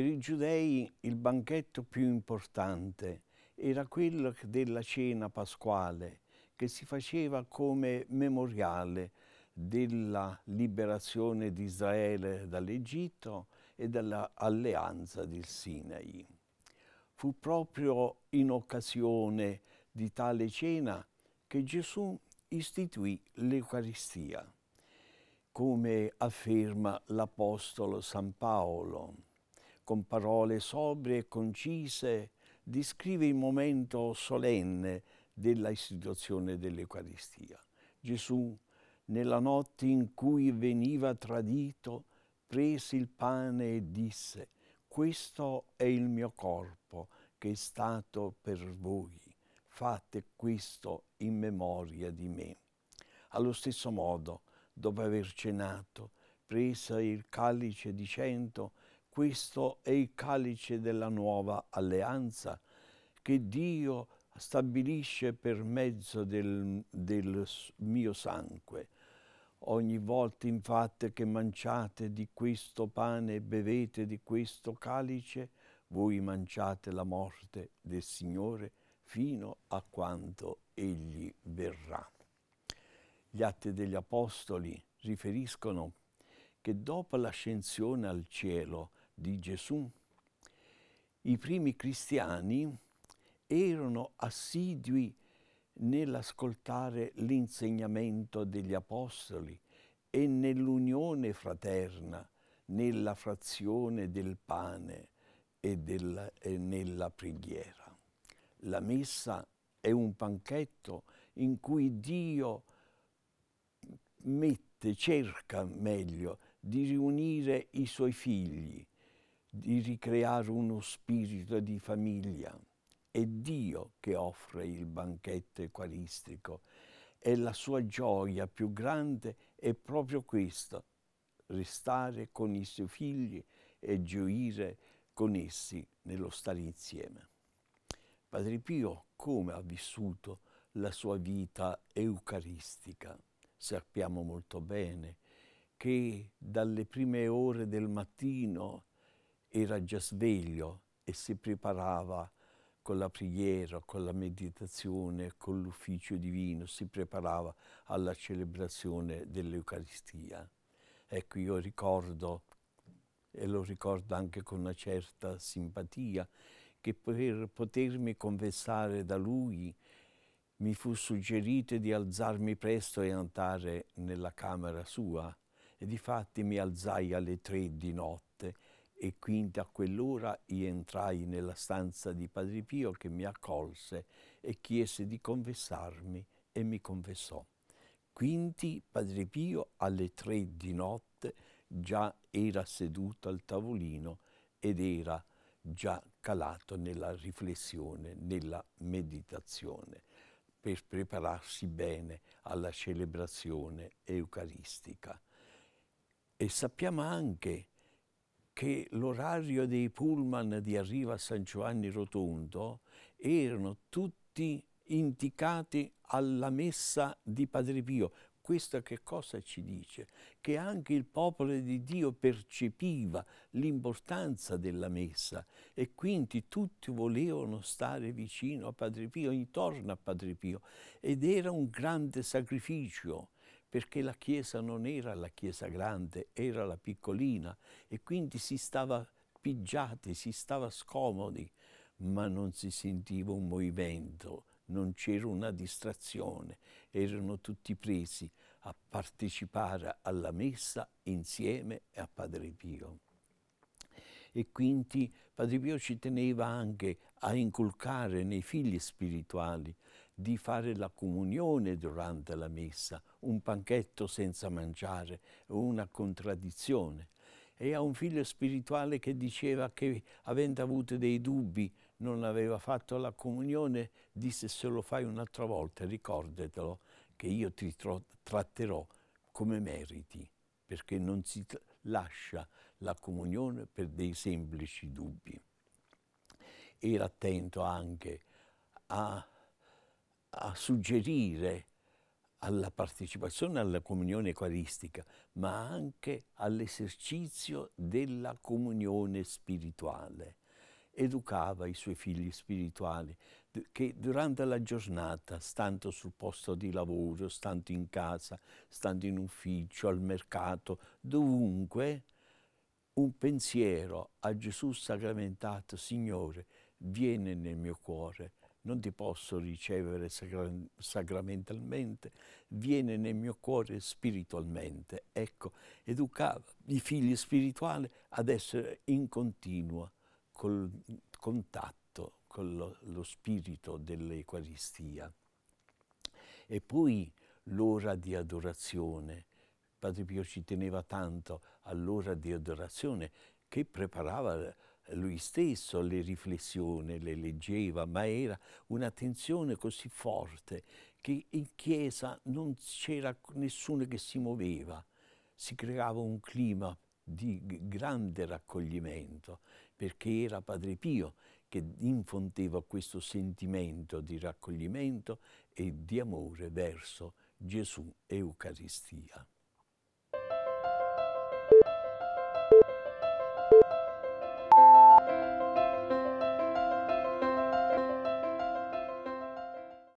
Per i giudei il banchetto più importante era quello della cena pasquale che si faceva come memoriale della liberazione di Israele dall'Egitto e dell'alleanza del Sinai. Fu proprio in occasione di tale cena che Gesù istituì l'Eucaristia, come afferma l'Apostolo San Paolo con parole sobrie e concise, descrive il momento solenne della istituzione dell'Eucaristia. Gesù, nella notte in cui veniva tradito, prese il pane e disse, questo è il mio corpo che è stato per voi, fate questo in memoria di me. Allo stesso modo, dopo aver cenato, prese il calice dicendo, questo è il calice della nuova alleanza che Dio stabilisce per mezzo del, del mio sangue. Ogni volta infatti che mangiate di questo pane e bevete di questo calice, voi mangiate la morte del Signore fino a quando Egli verrà. Gli atti degli Apostoli riferiscono che dopo l'ascensione al cielo di Gesù, i primi cristiani erano assidui nell'ascoltare l'insegnamento degli apostoli e nell'unione fraterna, nella frazione del pane e, della, e nella preghiera. La messa è un panchetto in cui Dio mette, cerca meglio, di riunire i suoi figli di ricreare uno spirito di famiglia. È Dio che offre il banchetto eucaristico e la sua gioia più grande è proprio questa, restare con i suoi figli e gioire con essi nello stare insieme. Padre Pio come ha vissuto la sua vita eucaristica? Sappiamo molto bene che dalle prime ore del mattino era già sveglio e si preparava con la preghiera, con la meditazione, con l'ufficio divino, si preparava alla celebrazione dell'Eucaristia. Ecco, io ricordo, e lo ricordo anche con una certa simpatia, che per potermi confessare da lui mi fu suggerito di alzarmi presto e andare nella camera sua. E di fatti mi alzai alle tre di notte e quindi a quell'ora io entrai nella stanza di Padre Pio che mi accolse e chiese di confessarmi e mi confessò. Quindi Padre Pio alle tre di notte già era seduto al tavolino ed era già calato nella riflessione, nella meditazione, per prepararsi bene alla celebrazione eucaristica. E sappiamo anche che l'orario dei pullman di arrivo a San Giovanni Rotondo erano tutti indicati alla messa di Padre Pio. Questo che cosa ci dice? Che anche il popolo di Dio percepiva l'importanza della messa e quindi tutti volevano stare vicino a Padre Pio, intorno a Padre Pio ed era un grande sacrificio perché la chiesa non era la chiesa grande, era la piccolina e quindi si stava pigiati, si stava scomodi, ma non si sentiva un movimento, non c'era una distrazione, erano tutti presi a partecipare alla messa insieme a Padre Pio. E quindi Padre Pio ci teneva anche a inculcare nei figli spirituali di fare la comunione durante la messa, un panchetto senza mangiare, una contraddizione. E a un figlio spirituale che diceva che avendo avuto dei dubbi non aveva fatto la comunione, disse se lo fai un'altra volta ricordatelo che io ti tratterò come meriti, perché non si lascia la comunione per dei semplici dubbi. Era attento anche a a suggerire alla partecipazione alla comunione eucaristica, ma anche all'esercizio della comunione spirituale. Educava i suoi figli spirituali che durante la giornata, stando sul posto di lavoro, stando in casa, stando in ufficio, al mercato, dovunque, un pensiero a Gesù sacramentato, Signore, viene nel mio cuore, non ti posso ricevere sacra sacramentalmente, viene nel mio cuore spiritualmente. Ecco, educava i figli spirituali ad essere in continuo col contatto con lo, lo spirito dell'Eucaristia. E poi l'ora di adorazione. Padre Pio ci teneva tanto all'ora di adorazione che preparava lui stesso le riflessioni, le leggeva, ma era un'attenzione così forte che in chiesa non c'era nessuno che si muoveva, si creava un clima di grande raccoglimento, perché era Padre Pio che infonteva questo sentimento di raccoglimento e di amore verso Gesù e Eucaristia.